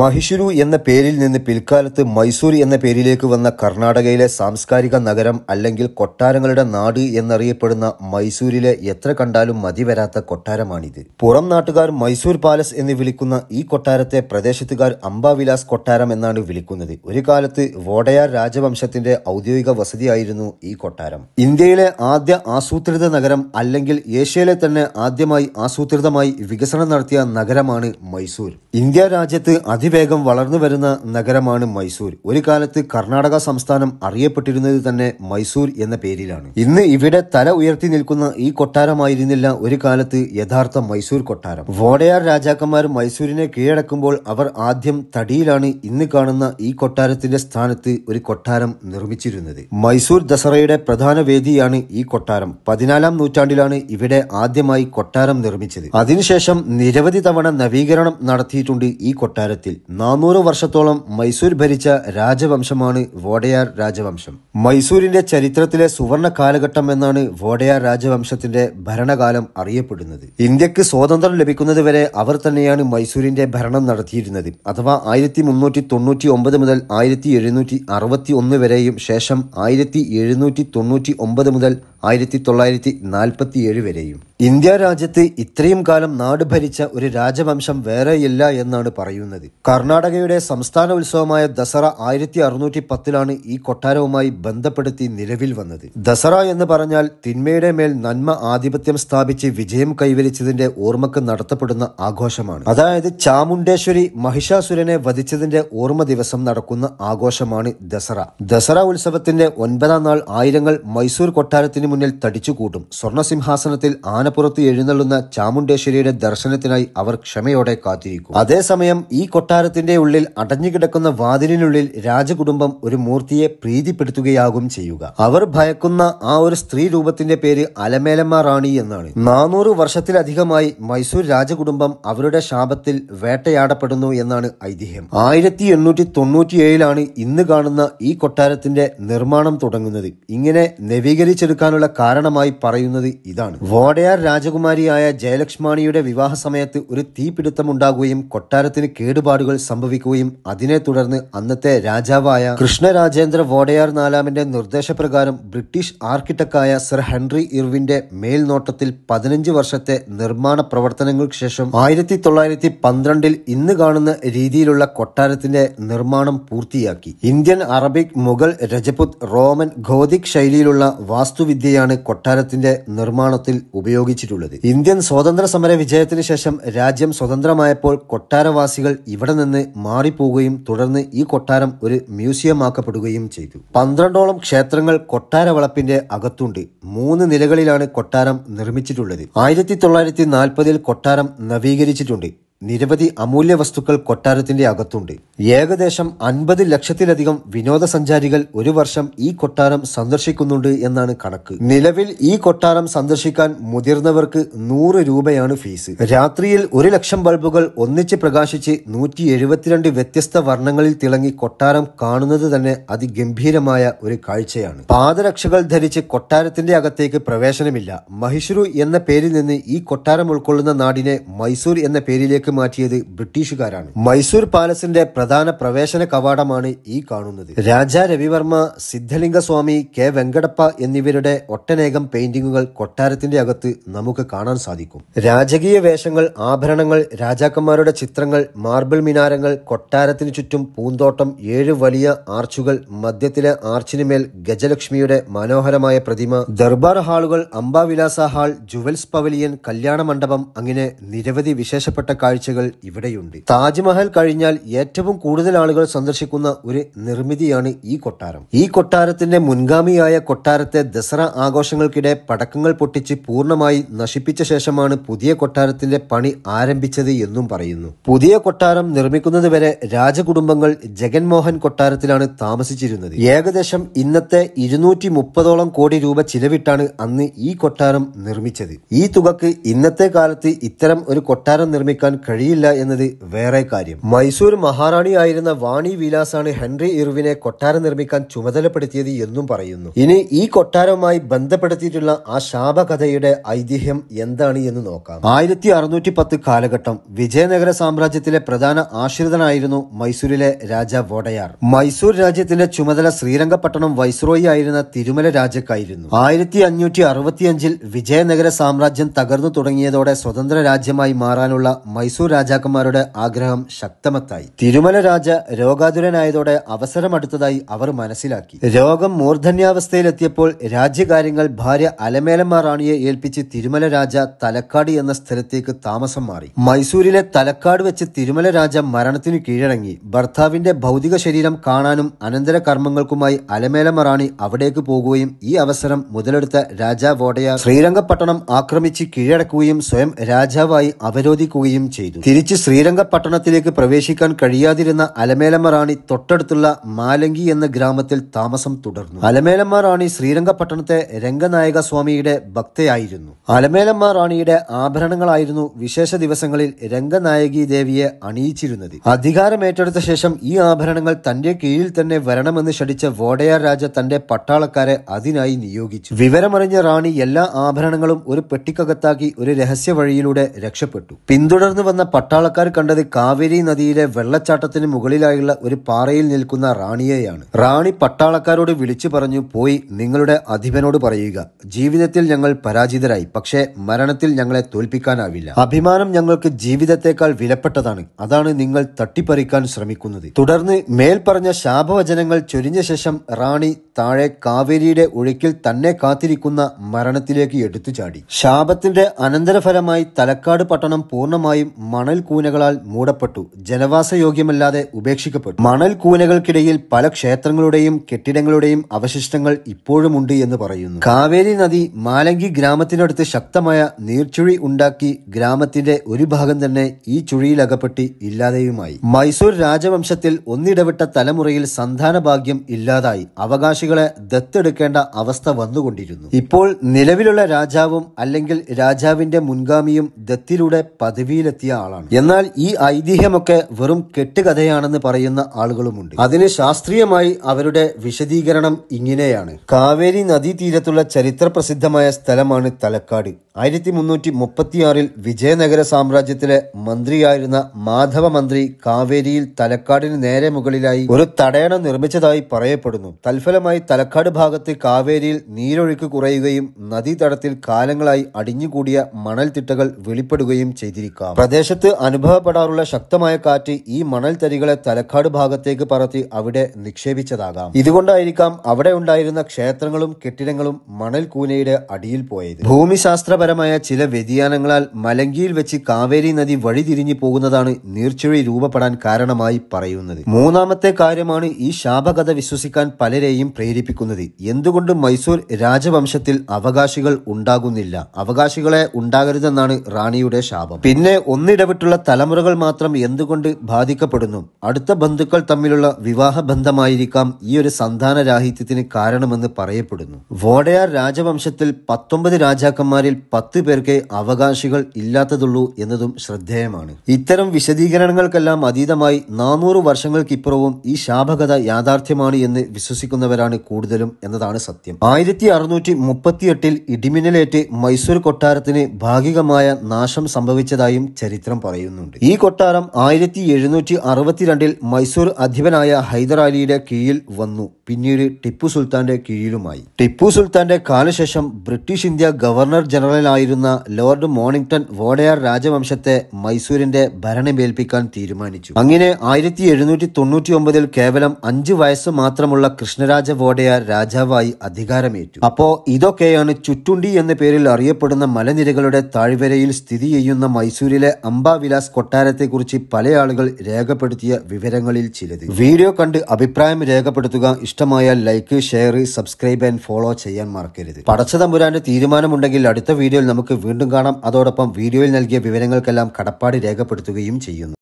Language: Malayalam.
മഹിഷുരു എന്ന പേരിൽ നിന്ന് പിൽക്കാലത്ത് മൈസൂർ എന്ന പേരിലേക്ക് വന്ന കർണാടകയിലെ സാംസ്കാരിക നഗരം അല്ലെങ്കിൽ കൊട്ടാരങ്ങളുടെ നാട് എന്നറിയപ്പെടുന്ന മൈസൂരിലെ എത്ര കണ്ടാലും മതിവരാത്ത കൊട്ടാരമാണിത് പുറം നാട്ടുകാർ മൈസൂർ പാലസ് എന്ന് വിളിക്കുന്ന ഈ കൊട്ടാരത്തെ പ്രദേശത്തുകാർ അംബാവിലാസ് കൊട്ടാരം എന്നാണ് വിളിക്കുന്നത് ഒരു കാലത്ത് വോടയാർ രാജവംശത്തിന്റെ ഔദ്യോഗിക വസതിയായിരുന്നു ഈ കൊട്ടാരം ഇന്ത്യയിലെ ആദ്യ ആസൂത്രിത നഗരം അല്ലെങ്കിൽ ഏഷ്യയിലെ തന്നെ ആദ്യമായി ആസൂത്രിതമായി വികസനം നടത്തിയ നഗരമാണ് മൈസൂർ ഇന്ത്യ രാജ്യത്ത് അതിവേഗം വളർന്നു വരുന്ന നഗരമാണ് മൈസൂർ ഒരു കാലത്ത് കർണാടക സംസ്ഥാനം അറിയപ്പെട്ടിരുന്നത് തന്നെ മൈസൂർ എന്ന പേരിലാണ് ഇന്ന് ഇവിടെ തല ഉയർത്തി നിൽക്കുന്ന ഈ കൊട്ടാരമായിരുന്നില്ല ഒരു കാലത്ത് യഥാർത്ഥ മൈസൂർ കൊട്ടാരം വോടയാർ രാജാക്കന്മാർ മൈസൂരിനെ കീഴടക്കുമ്പോൾ അവർ ആദ്യം തടിയിലാണ് ഇന്ന് കാണുന്ന ഈ കൊട്ടാരത്തിന്റെ സ്ഥാനത്ത് ഒരു കൊട്ടാരം നിർമ്മിച്ചിരുന്നത് മൈസൂർ ദസറയുടെ പ്രധാന വേദിയാണ് ഈ കൊട്ടാരം പതിനാലാം നൂറ്റാണ്ടിലാണ് ഇവിടെ ആദ്യമായി കൊട്ടാരം നിർമ്മിച്ചത് അതിനുശേഷം നിരവധി തവണ നവീകരണം നടത്തിയിട്ടുണ്ട് ഈ കൊട്ടാരത്തിൽ ചരിത്രത്തിൽ നാനൂറ് വർഷത്തോളം മൈസൂർ ഭരിച്ച രാജവംശമാണ് വോഡയാർ രാജവംശം മൈസൂരിന്റെ ചരിത്രത്തിലെ സുവർണ കാലഘട്ടം എന്നാണ് വോഡയാർ രാജവംശത്തിന്റെ ഭരണകാലം അറിയപ്പെടുന്നത് ഇന്ത്യക്ക് സ്വാതന്ത്ര്യം ലഭിക്കുന്നതുവരെ അവർ തന്നെയാണ് മൈസൂരിന്റെ ഭരണം നടത്തിയിരുന്നത് അഥവാ ആയിരത്തി മുന്നൂറ്റി തൊണ്ണൂറ്റി ഒമ്പത് മുതൽ ആയിരത്തി എഴുന്നൂറ്റി അറുപത്തി ഒന്ന് വരെയും ശേഷം ആയിരത്തി എഴുന്നൂറ്റി തൊണ്ണൂറ്റി ഒമ്പത് മുതൽ ആയിരത്തി തൊള്ളായിരത്തി നാൽപ്പത്തിയേഴ് വരെയും ഇന്ത്യ രാജ്യത്ത് ഇത്രയും കാലം നാട് ഭരിച്ച ഒരു രാജവംശം വേറെയില്ല എന്നാണ് പറയുന്നത് കർണാടകയുടെ സംസ്ഥാന ഉത്സവമായ ദസറ ആയിരത്തി അറുന്നൂറ്റി പത്തിലാണ് ഈ കൊട്ടാരവുമായി ബന്ധപ്പെടുത്തി നിലവിൽ വന്നത് ദസറ എന്ന് പറഞ്ഞാൽ തിന്മയുടെ മേൽ നന്മ ആധിപത്യം സ്ഥാപിച്ച് വിജയം കൈവരിച്ചതിന്റെ ഓർമ്മക്ക് നടത്തപ്പെടുന്ന ആഘോഷമാണ് അതായത് ചാമുണ്ടേശ്വരി മഹിഷാസുരനെ വധിച്ചതിന്റെ ഓർമ്മ ദിവസം നടക്കുന്ന ആഘോഷമാണ് ദസറ ദസറ ഉത്സവത്തിന്റെ ഒൻപതാം നാൾ ആയിരങ്ങൾ മൈസൂർ കൊട്ടാരത്തിന് മുന്നിൽ തടിച്ചുകൂട്ടും സ്വർണസിംഹാസനത്തിൽ ആനപ്പുറത്ത് എഴുന്നള്ളുന്ന ചാമുണ്ടേശ്വരിയുടെ ദർശനത്തിനായി അവർ ക്ഷമയോടെ കാത്തിരിക്കും അതേസമയം ഈ കൊട്ടാരത്തിന്റെ ഉള്ളിൽ അടഞ്ഞുകിടക്കുന്ന വാതിലിനുള്ളിൽ രാജകുടുംബം ഒരു മൂർത്തിയെ പ്രീതിപ്പെടുത്തുകയാകും ചെയ്യുക അവർ ഭയക്കുന്ന ആ ഒരു സ്ത്രീ രൂപത്തിന്റെ പേര് അലമേലമ്മ റാണി എന്നാണ് നാനൂറ് വർഷത്തിലധികമായി മൈസൂർ രാജകുടുംബം അവരുടെ ശാപത്തിൽ വേട്ടയാടപ്പെടുന്നു എന്നാണ് ഐതിഹ്യം ആയിരത്തി എണ്ണൂറ്റി തൊണ്ണൂറ്റിയേഴിലാണ് ഇന്ന് കാണുന്ന ഈ കൊട്ടാരത്തിന്റെ നിർമ്മാണം തുടങ്ങുന്നത് ഇങ്ങനെ നവീകരിച്ചെടുക്കാനുള്ള ഇതിനുള്ള കാരണമായി പറയുന്നത് ഇതാണ് വോടയാർ രാജകുമാരിയായ ജയലക്ഷ്മാണിയുടെ വിവാഹ സമയത്ത് ഒരു തീപിടുത്തമുണ്ടാകുകയും കൊട്ടാരത്തിന് കേടുപാടുകൾ സംഭവിക്കുകയും അതിനെ തുടർന്ന് അന്നത്തെ രാജാവായ കൃഷ്ണരാജേന്ദ്ര വോടയാർ നാലാമിന്റെ നിർദ്ദേശപ്രകാരം ബ്രിട്ടീഷ് ആർക്കിടെക്ടായ സർ ഹെൻറി ഇർവിന്റെ മേൽനോട്ടത്തിൽ പതിനഞ്ച് വർഷത്തെ നിർമ്മാണ പ്രവർത്തനങ്ങൾക്ക് ശേഷം ആയിരത്തി തൊള്ളായിരത്തി പന്ത്രണ്ടിൽ ഇന്ന് കാണുന്ന രീതിയിലുള്ള കൊട്ടാരത്തിന്റെ നിർമ്മാണം പൂർത്തിയാക്കി Indian Arabic Mughal Rajput Roman Gothic ശൈലിയിലുള്ള വാസ്തുവിദ്യ ശൈലിയാണ് കൊട്ടാരത്തിന്റെ നിർമ്മാണത്തിൽ ഉപയോഗിച്ചിട്ടുള്ളത് ഇന്ത്യൻ സ്വാതന്ത്ര്യ സമര വിജയത്തിന് ശേഷം രാജ്യം സ്വതന്ത്രമായപ്പോൾ കൊട്ടാരവാസികൾ ഇവിടെ നിന്ന് മാറിപ്പോവുകയും തുടർന്ന് ഈ കൊട്ടാരം ഒരു മ്യൂസിയം ആക്കപ്പെടുകയും ചെയ്തു പന്ത്രണ്ടോളം ക്ഷേത്രങ്ങൾ കൊട്ടാര വളപ്പിന്റെ അകത്തുണ്ട് മൂന്ന് നിലകളിലാണ് കൊട്ടാരം നിർമ്മിച്ചിട്ടുള്ളത് ആയിരത്തി തൊള്ളായിരത്തി നാൽപ്പതിൽ കൊട്ടാരം നവീകരിച്ചിട്ടുണ്ട് നിരവധി അമൂല്യ വസ്തുക്കൾ കൊട്ടാരത്തിന്റെ അകത്തുണ്ട് ഏകദേശം അൻപത് ലക്ഷത്തിലധികം വിനോദസഞ്ചാരികൾ ഒരു വർഷം ഈ കൊട്ടാരം സന്ദർശിക്കുന്നുണ്ട് എന്നാണ് കണക്ക് നിലവിൽ ഈ കൊട്ടാരം സന്ദർശിക്കാൻ മുതിർന്നവർക്ക് നൂറ് രൂപയാണ് ഫീസ് രാത്രിയിൽ ഒരു ലക്ഷം ബൾബുകൾ ഒന്നിച്ച് പ്രകാശിച്ച് നൂറ്റി എഴുപത്തിരണ്ട് വ്യത്യസ്ത വർണ്ണങ്ങളിൽ തിളങ്ങി കൊട്ടാരം കാണുന്നത് തന്നെ അതിഗംഭീരമായ ഒരു കാഴ്ചയാണ് പാദരക്ഷകൾ ധരിച്ച് കൊട്ടാരത്തിന്റെ അകത്തേക്ക് പ്രവേശനമില്ല മഹിഷുരു എന്ന പേരിൽ നിന്ന് ഈ കൊട്ടാരം ഉൾക്കൊള്ളുന്ന നാടിനെ മൈസൂർ എന്ന പേരിലേക്ക് മാറ്റിയത് ബ്രിട്ടീഷുകാരാണ് മൈസൂർ പാലസിന്റെ പ്രധാന പ്രവേശന കവാടമാണ് ഈ കാണുന്നത് രാജ രവിവർമ്മ സിദ്ധലിംഗസ്വാമി കെ വെങ്കടപ്പ എന്നിവരുടെ ഒട്ടനേകം പെയിന്റിങ്ങുകൾ കൊട്ടാരത്തിന്റെ അകത്ത് നമുക്ക് കാണാൻ സാധിക്കും രാജകീയ വേഷങ്ങൾ ആഭരണങ്ങൾ രാജാക്കന്മാരുടെ ചിത്രങ്ങൾ മാർബിൾ മിനാരങ്ങൾ കൊട്ടാരത്തിന് ചുറ്റും പൂന്തോട്ടം ഏഴ് വലിയ ആർച്ചുകൾ മധ്യത്തിലെ മേൽ ഗജലക്ഷ്മിയുടെ മനോഹരമായ പ്രതിമ ദർബാർ ഹാളുകൾ Ambavilas hall jewels pavilion Kalyana Mandapam അങ്ങനെ നിരവധി വിശേഷപ്പെട്ട കാഴ്ച കാഴ്ചകൾ ഇവിടെയുണ്ട് താജ്മഹൽ കഴിഞ്ഞാൽ ഏറ്റവും കൂടുതൽ ആളുകൾ സന്ദർശിക്കുന്ന ഒരു നിർമ്മിതിയാണ് ഈ കൊട്ടാരം ഈ കൊട്ടാരത്തിന്റെ മുൻഗാമിയായ കൊട്ടാരത്തെ ദസറ ആഘോഷങ്ങൾക്കിടെ പടക്കങ്ങൾ പൊട്ടിച്ച് പൂർണ്ണമായി നശിപ്പിച്ച ശേഷമാണ് പുതിയ കൊട്ടാരത്തിന്റെ പണി ആരംഭിച്ചത് എന്നും പറയുന്നു പുതിയ കൊട്ടാരം നിർമ്മിക്കുന്നതുവരെ രാജകുടുംബങ്ങൾ ജഗൻമോഹൻ കൊട്ടാരത്തിലാണ് താമസിച്ചിരുന്നത് ഏകദേശം ഇന്നത്തെ ഇരുന്നൂറ്റി മുപ്പതോളം കോടി രൂപ ചിലവിട്ടാണ് അന്ന് ഈ കൊട്ടാരം നിർമ്മിച്ചത് ഈ തുകക്ക് ഇന്നത്തെ കാലത്ത് ഇത്തരം ഒരു കൊട്ടാരം നിർമ്മിക്കാൻ കഴിയില്ല എന്നത് വേറെ കാര്യം മൈസൂർ മഹാറാണിയായിരുന്ന വാണി വിലാസാണ് ഹെൻറി ഇർവിനെ കൊട്ടാരം നിർമ്മിക്കാൻ ചുമതലപ്പെടുത്തിയത് എന്നും പറയുന്നു ഇനി ഈ കൊട്ടാരവുമായി ബന്ധപ്പെടുത്തിയിട്ടുള്ള ആ ശാപകഥയുടെ ഐതിഹ്യം എന്താണ് എന്ന് നോക്കാം ആയിരത്തി അറുന്നൂറ്റി പത്ത് കാലഘട്ടം വിജയനഗര സാമ്രാജ്യത്തിലെ പ്രധാന ആശ്രിതനായിരുന്നു മൈസൂരിലെ രാജ വോടയാർ മൈസൂർ രാജ്യത്തിന്റെ ചുമതല ശ്രീരംഗപട്ടണം വൈസ്രോയി ആയിരുന്ന തിരുമല രാജക്കായിരുന്നു ആയിരത്തി അഞ്ഞൂറ്റി അറുപത്തിയഞ്ചിൽ വിജയനഗര സാമ്രാജ്യം തകർന്നു തുടങ്ങിയതോടെ സ്വതന്ത്ര രാജ്യമായി മാറാനുള്ള മൈസൂർ മൈസൂർ രാജാക്കന്മാരുടെ ആഗ്രഹം ശക്തമത്തായി തിരുമല രാജ രോഗാതുരനായതോടെ അവസരമെടുത്തതായി അവർ മനസ്സിലാക്കി രോഗം മൂർധന്യാവസ്ഥയിലെത്തിയപ്പോൾ രാജ്യകാര്യങ്ങൾ ഭാര്യ അലമേലമ്മ റാണിയെ ഏൽപ്പിച്ച് തിരുമല രാജ തലക്കാട് എന്ന സ്ഥലത്തേക്ക് താമസം മാറി മൈസൂരിലെ തലക്കാട് വെച്ച് തിരുമല രാജ മരണത്തിന് കീഴടങ്ങി ഭർത്താവിന്റെ ഭൗതിക ശരീരം കാണാനും അനന്തര കർമ്മങ്ങൾക്കുമായി അലമേലമ്മ റാണി അവിടേക്ക് പോകുകയും ഈ അവസരം മുതലെടുത്ത രാജാ വോടയ ശ്രീരംഗപട്ടണം ആക്രമിച്ച് കീഴടക്കുകയും സ്വയം രാജാവായി അവരോധിക്കുകയും ചെയ്തു ചെയ്തു തിരിച്ച് ശ്രീരംഗപട്ടണത്തിലേക്ക് പ്രവേശിക്കാൻ കഴിയാതിരുന്ന അലമേലമ്മ റാണി തൊട്ടടുത്തുള്ള മാലങ്കി എന്ന ഗ്രാമത്തിൽ താമസം തുടർന്നു അലമേലമ്മ റാണി ശ്രീരംഗപട്ടണത്തെ രംഗനായക സ്വാമിയുടെ ഭക്തയായിരുന്നു അലമേലമ്മ റാണിയുടെ ആഭരണങ്ങളായിരുന്നു വിശേഷ ദിവസങ്ങളിൽ രംഗനായകി ദേവിയെ അണിയിച്ചിരുന്നത് അധികാരമേറ്റെടുത്ത ശേഷം ഈ ആഭരണങ്ങൾ തന്റെ കീഴിൽ തന്നെ വരണമെന്ന് ക്ഷണിച്ച വോഡയാർ രാജ തന്റെ പട്ടാളക്കാരെ അതിനായി നിയോഗിച്ചു വിവരമറിഞ്ഞ റാണി എല്ലാ ആഭരണങ്ങളും ഒരു പെട്ടിക്കകത്താക്കി ഒരു രഹസ്യ വഴിയിലൂടെ രക്ഷപ്പെട്ടു പിന്തുടർന്നു വന്ന പട്ടാളക്കാർ കണ്ടത് കാവേരി നദിയിലെ വെള്ളച്ചാട്ടത്തിന് മുകളിലായുള്ള ഒരു പാറയിൽ നിൽക്കുന്ന റാണിയെയാണ് റാണി പട്ടാളക്കാരോട് വിളിച്ചു പറഞ്ഞു പോയി നിങ്ങളുടെ അധിപനോട് പറയുക ജീവിതത്തിൽ ഞങ്ങൾ പരാജിതരായി പക്ഷേ മരണത്തിൽ ഞങ്ങളെ തോൽപ്പിക്കാനാവില്ല അഭിമാനം ഞങ്ങൾക്ക് ജീവിതത്തെക്കാൾ വിലപ്പെട്ടതാണ് അതാണ് നിങ്ങൾ തട്ടിപ്പറിക്കാൻ ശ്രമിക്കുന്നത് തുടർന്ന് മേൽപ്പറഞ്ഞ ശാപവചനങ്ങൾ ചൊരിഞ്ഞ ശേഷം റാണി താഴെ കാവേരിയുടെ ഒഴുക്കിൽ തന്നെ കാത്തിരിക്കുന്ന മരണത്തിലേക്ക് എടുത്തു ചാടി ശാപത്തിന്റെ അനന്തരഫലമായി തലക്കാട് പട്ടണം പൂർണ്ണമായും മണൽ കൂനകളാൽ മൂടപ്പെട്ടു ജനവാസയോഗ്യമല്ലാതെ ഉപേക്ഷിക്കപ്പെട്ടു മണൽ കൂനകൾക്കിടയിൽ പല ക്ഷേത്രങ്ങളുടെയും കെട്ടിടങ്ങളുടെയും അവശിഷ്ടങ്ങൾ ഇപ്പോഴുമുണ്ട് എന്ന് പറയുന്നു കാവേരി നദി മാലങ്കി ഗ്രാമത്തിനടുത്ത് ശക്തമായ നീർച്ചുഴി ഉണ്ടാക്കി ഗ്രാമത്തിന്റെ ഒരു ഭാഗം തന്നെ ഈ ചുഴിയിലകപ്പെട്ടി ഇല്ലാതെയുമായി മൈസൂർ രാജവംശത്തിൽ ഒന്നിടവിട്ട തലമുറയിൽ സന്താന ഭാഗ്യം ഇല്ലാതായി അവകാശ അവകാശികളെ ദത്തെടുക്കേണ്ട അവസ്ഥ വന്നുകൊണ്ടിരുന്നു ഇപ്പോൾ നിലവിലുള്ള രാജാവും അല്ലെങ്കിൽ രാജാവിന്റെ മുൻഗാമിയും ദത്തിലൂടെ പദവിയിലെത്തിയ ആളാണ് എന്നാൽ ഈ ഐതിഹ്യമൊക്കെ വെറും കെട്ടുകഥയാണെന്ന് പറയുന്ന ആളുകളുമുണ്ട് അതിന് ശാസ്ത്രീയമായി അവരുടെ വിശദീകരണം ഇങ്ങനെയാണ് കാവേരി നദീതീരത്തുള്ള ചരിത്ര പ്രസിദ്ധമായ സ്ഥലമാണ് തലക്കാട് ആയിരത്തി മുന്നൂറ്റി മുപ്പത്തിയാറിൽ വിജയനഗര സാമ്രാജ്യത്തിലെ മന്ത്രിയായിരുന്ന മാധവ മന്ത്രി കാവേരിയിൽ തലക്കാടിന് നേരെ മുകളിലായി ഒരു തടയണ നിർമ്മിച്ചതായി പറയപ്പെടുന്നു തൽഫലമായി ഫലമായി തലക്കാട് ഭാഗത്ത് കാവേരിയിൽ നീരൊഴുക്ക് കുറയുകയും നദീതടത്തിൽ കാലങ്ങളായി അടിഞ്ഞുകൂടിയ മണൽത്തിട്ടകൾ വെളിപ്പെടുകയും ചെയ്തിരിക്കാം പ്രദേശത്ത് അനുഭവപ്പെടാറുള്ള ശക്തമായ കാറ്റ് ഈ മണൽ തരികളെ തലക്കാട് ഭാഗത്തേക്ക് പറത്തി അവിടെ നിക്ഷേപിച്ചതാകാം ഇതുകൊണ്ടായിരിക്കാം അവിടെ ഉണ്ടായിരുന്ന ക്ഷേത്രങ്ങളും കെട്ടിടങ്ങളും മണൽ കൂനയുടെ അടിയിൽ പോയത് ഭൂമിശാസ്ത്രപരമായ ചില വ്യതിയാനങ്ങളാൽ മലങ്കിയിൽ വെച്ച് കാവേരി നദി വഴിതിരിഞ്ഞു പോകുന്നതാണ് നീർച്ചുഴി രൂപപ്പെടാൻ കാരണമായി പറയുന്നത് മൂന്നാമത്തെ കാര്യമാണ് ഈ ശാപകഥ വിശ്വസിക്കാൻ പലരെയും പ്രേരിപ്പിക്കുന്നത് എന്തുകൊണ്ട് മൈസൂർ രാജവംശത്തിൽ അവകാശികൾ ഉണ്ടാകുന്നില്ല അവകാശികളെ ഉണ്ടാകരുതെന്നാണ് റാണിയുടെ ശാപം പിന്നെ ഒന്നിടവിട്ടുള്ള തലമുറകൾ മാത്രം എന്തുകൊണ്ട് ബാധിക്കപ്പെടുന്നു അടുത്ത ബന്ധുക്കൾ തമ്മിലുള്ള വിവാഹ ബന്ധമായിരിക്കാം ഈ ഒരു സന്താനരാഹിത്യത്തിന് കാരണമെന്ന് പറയപ്പെടുന്നു വോഡയാർ രാജവംശത്തിൽ പത്തൊമ്പത് രാജാക്കന്മാരിൽ പത്ത് പേർക്കേ അവകാശികൾ ഇല്ലാത്തതുള്ളൂ എന്നതും ശ്രദ്ധേയമാണ് ഇത്തരം വിശദീകരണങ്ങൾക്കെല്ലാം അതീതമായി നാനൂറ് വർഷങ്ങൾക്കിപ്പുറവും ഈ ശാപകഥ യാഥാർത്ഥ്യമാണ് എന്ന് വിശ്വസിക്കുന്നവരാണ് കേസുകളാണ് കൂടുതലും എന്നതാണ് സത്യം ആയിരത്തി അറുന്നൂറ്റി മുപ്പത്തിയെട്ടിൽ ഇടിമിന്നലേറ്റ് മൈസൂർ കൊട്ടാരത്തിന് ഭാഗികമായ നാശം സംഭവിച്ചതായും ചരിത്രം പറയുന്നുണ്ട് ഈ കൊട്ടാരം ആയിരത്തി എഴുന്നൂറ്റി അറുപത്തിരണ്ടിൽ മൈസൂർ അധിപനായ ഹൈദരാലിയുടെ കീഴിൽ വന്നു പിന്നീട് ടിപ്പു സുൽത്താന്റെ കീഴിലുമായി ടിപ്പു സുൽത്താന്റെ കാലശേഷം ബ്രിട്ടീഷ് ഇന്ത്യ ഗവർണർ ജനറലായിരുന്ന ലോർഡ് മോണിംഗ്ടൺ വോഡയാർ രാജവംശത്തെ മൈസൂരിന്റെ ഭരണമേൽപ്പിക്കാൻ തീരുമാനിച്ചു അങ്ങനെ ആയിരത്തി എഴുന്നൂറ്റി തൊണ്ണൂറ്റി ഒമ്പതിൽ കേവലം അഞ്ച് വയസ്സ് മാത്രമുള്ള കൃഷ്ണരാജ വോഡയാർ രാജാവായി അധികാരമേറ്റു അപ്പോ ഇതൊക്കെയാണ് ചുറ്റുണ്ടി എന്ന പേരിൽ അറിയപ്പെടുന്ന മലനിരകളുടെ താഴ്വരയിൽ സ്ഥിതി ചെയ്യുന്ന മൈസൂരിലെ അംബാവിലാസ് കൊട്ടാരത്തെക്കുറിച്ച് പല ആളുകൾ രേഖപ്പെടുത്തിയ വിവരങ്ങളിൽ ചിലത് വീഡിയോ കണ്ട് അഭിപ്രായം രേഖപ്പെടുത്തുക ഇഷ്ടമായാൽ like share subscribe and follow ചെയ്യാൻ മറക്കരുത് പടച്ച തമ്പുരാന്റെ തീരുമാനമുണ്ടെങ്കിൽ അടുത്ത വീഡിയോയിൽ നമുക്ക് വീണ്ടും കാണാം അതോടൊപ്പം വീഡിയോയിൽ നൽകിയ വിവരങ്ങൾക്കെല്ലാം കടപ്പാട് രേഖപ്പെടുത്തുകയും ചെയ്യുന്നു